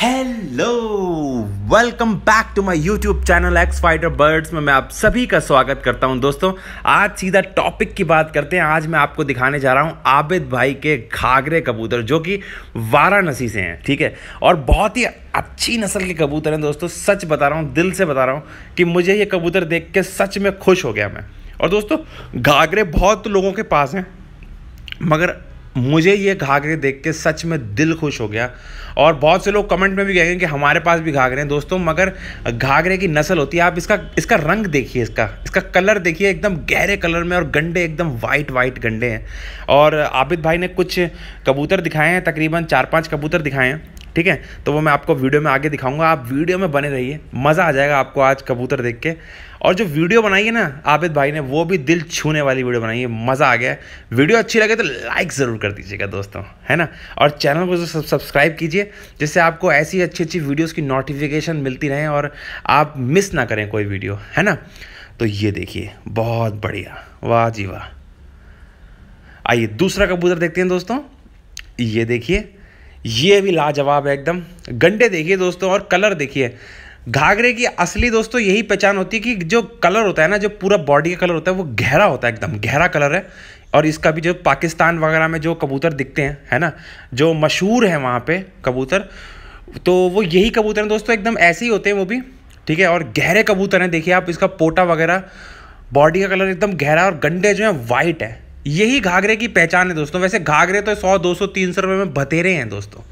hello welcome back to my YouTube channel X Fighter Birds में मैं आप सभी का स्वागत करता हूं दोस्तों आज सीधा टॉपिक की बात करते हैं आज मैं आपको दिखाने जा रहा हूं आबिद भाई के घाघरे कबूतर जो कि वाराणसी से हैं ठीक है और बहुत ही अच्छी नस्ल के कबूतर हैं दोस्तों सच बता रहा हूँ दिल से बता रहा हूँ कि मुझे ये कबूतर देख के सच में खुश हो गया मैं और दोस्तों घाघरे बहुत लोगों के पास हैं मगर मुझे ये घाघरे देख के सच में दिल खुश हो गया और बहुत से लोग कमेंट में भी कहेंगे कि हमारे पास भी घाघरे हैं दोस्तों मगर घाघरे की नस्ल होती है आप इसका इसका रंग देखिए इसका इसका कलर देखिए एकदम गहरे कलर में और गंडे एकदम वाइट वाइट गंडे हैं और आबिद भाई ने कुछ कबूतर दिखाए हैं तकरीबन चार पाँच कबूतर दिखाए हैं ठीक है तो वो मैं आपको वीडियो में आगे दिखाऊंगा आप वीडियो में बने रहिए मज़ा आ जाएगा आपको आज कबूतर देख के और जो वीडियो बनाई है ना आबिद भाई ने वो भी दिल छूने वाली वीडियो बनाई है मज़ा आ गया वीडियो अच्छी लगे तो लाइक ज़रूर कर दीजिएगा दोस्तों है ना और चैनल को जो सब्सक्राइब कीजिए जिससे आपको ऐसी अच्छी अच्छी वीडियोज़ की नोटिफिकेशन मिलती रहें और आप मिस ना करें कोई वीडियो है ना तो ये देखिए बहुत बढ़िया वाह जी वाह आइए दूसरा कबूतर देखते हैं दोस्तों ये देखिए ये भी लाजवाब है एकदम गंडे देखिए दोस्तों और कलर देखिए घाघरे की असली दोस्तों यही पहचान होती है कि जो कलर होता है ना जो पूरा बॉडी का कलर होता है वो गहरा होता है एकदम गहरा कलर है और इसका भी जो पाकिस्तान वगैरह में जो कबूतर दिखते हैं है ना जो मशहूर है वहाँ पे कबूतर तो वो यही कबूतर हैं दोस्तों एकदम ऐसे ही होते हैं वो भी ठीक है और गहरे कबूतर हैं देखिए आप इसका पोटा वगैरह बॉडी का कलर एकदम गहरा और गंडे जो हैं वाइट है यही घाघरे की पहचान है दोस्तों वैसे घाघरे तो सौ दो सौ तीन सौ रुपये में बतेरे हैं दोस्तों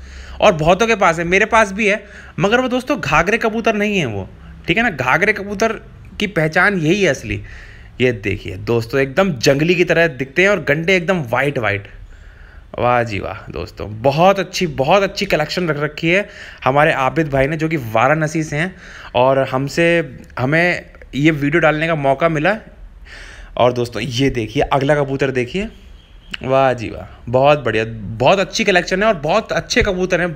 और बहुतों के पास है मेरे पास भी है मगर वो दोस्तों घाघरे कबूतर नहीं है वो ठीक है ना घाघरे कबूतर की पहचान यही है असली ये देखिए दोस्तों एकदम जंगली की तरह दिखते हैं और गंडे एकदम वाइट वाइट वाह जी वाह दोस्तों बहुत अच्छी बहुत अच्छी कलेक्शन रख रखी है हमारे आबिद भाई ने जो कि वाराणसी से हैं और हमसे हमें ये वीडियो डालने का मौका मिला और दोस्तों ये देखिए अगला कबूतर देखिए वाह जी वाह बहुत बढ़िया बहुत अच्छी कलेक्शन है और बहुत अच्छे कबूतर हैं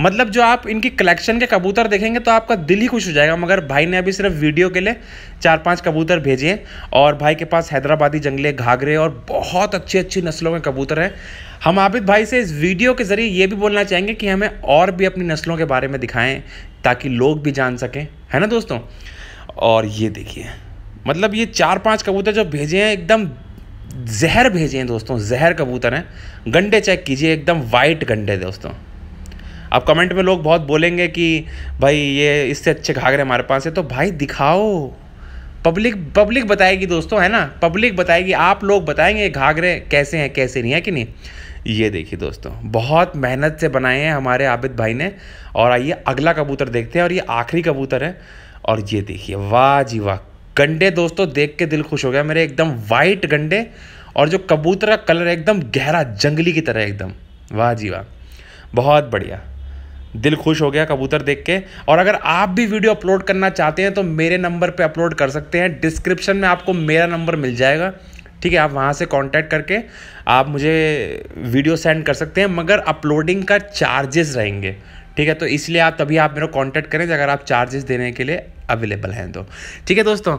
मतलब जो आप इनकी कलेक्शन के कबूतर देखेंगे तो आपका दिल ही खुश हो जाएगा मगर भाई ने अभी सिर्फ वीडियो के लिए चार पांच कबूतर भेजे हैं और भाई के पास हैदराबादी जंगले घाघरे और बहुत अच्छी अच्छी नस्लों के कबूतर हैं हम आबिद भाई से इस वीडियो के ज़रिए ये भी बोलना चाहेंगे कि हमें और भी अपनी नस्लों के बारे में दिखाएँ ताकि लोग भी जान सकें है ना दोस्तों और ये देखिए मतलब ये चार पांच कबूतर जो भेजे हैं एकदम जहर भेजे हैं दोस्तों जहर कबूतर हैं गंडे चेक कीजिए एकदम वाइट गंडे दोस्तों अब कमेंट में लोग बहुत बोलेंगे कि भाई ये इससे अच्छे घाघरे हमारे पास है तो भाई दिखाओ पब्लिक पब्लिक बताएगी दोस्तों है ना पब्लिक बताएगी आप लोग बताएंगे घाघरे कैसे हैं कैसे नहीं है कि नहीं ये देखिए दोस्तों बहुत मेहनत से बनाए हैं हमारे आबिद भाई ने और आइए अगला कबूतर देखते हैं और ये आखिरी कबूतर है और ये देखिए वाह जी वाह गंडे दोस्तों देख के दिल खुश हो गया मेरे एकदम वाइट गंडे और जो कबूतर का कलर एकदम गहरा जंगली की तरह एकदम वाह जी वाह बहुत बढ़िया दिल खुश हो गया कबूतर देख के और अगर आप भी वीडियो अपलोड करना चाहते हैं तो मेरे नंबर पे अपलोड कर सकते हैं डिस्क्रिप्शन में आपको मेरा नंबर मिल जाएगा ठीक है आप वहाँ से कांटेक्ट करके आप मुझे वीडियो सेंड कर सकते हैं मगर अपलोडिंग का चार्जेस रहेंगे ठीक है तो इसलिए आप तभी आप मेरे को कॉन्टैक्ट करें अगर आप चार्जेस देने के लिए अवेलेबल हैं तो ठीक है दोस्तों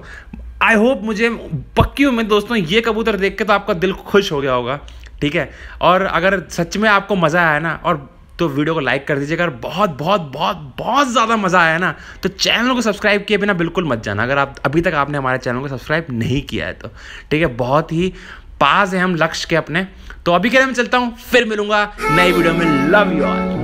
आई होप मुझे पक्की उम्मीद दोस्तों ये कबूतर देख के तो आपका दिल खुश हो गया होगा ठीक है और अगर सच में आपको मज़ा आया ना और तो वीडियो को लाइक कर दीजिए अगर बहुत बहुत बहुत बहुत ज़्यादा मज़ा आया ना तो चैनल को सब्सक्राइब किए बिना बिल्कुल मत जाना अगर आप अभी तक आपने हमारे चैनल को सब्सक्राइब नहीं किया है तो ठीक है बहुत ही पास है हम लक्ष्य के अपने तो अभी के लिए मैं चलता हूँ फिर मिलूंगा नई वीडियो में लव यू ऑल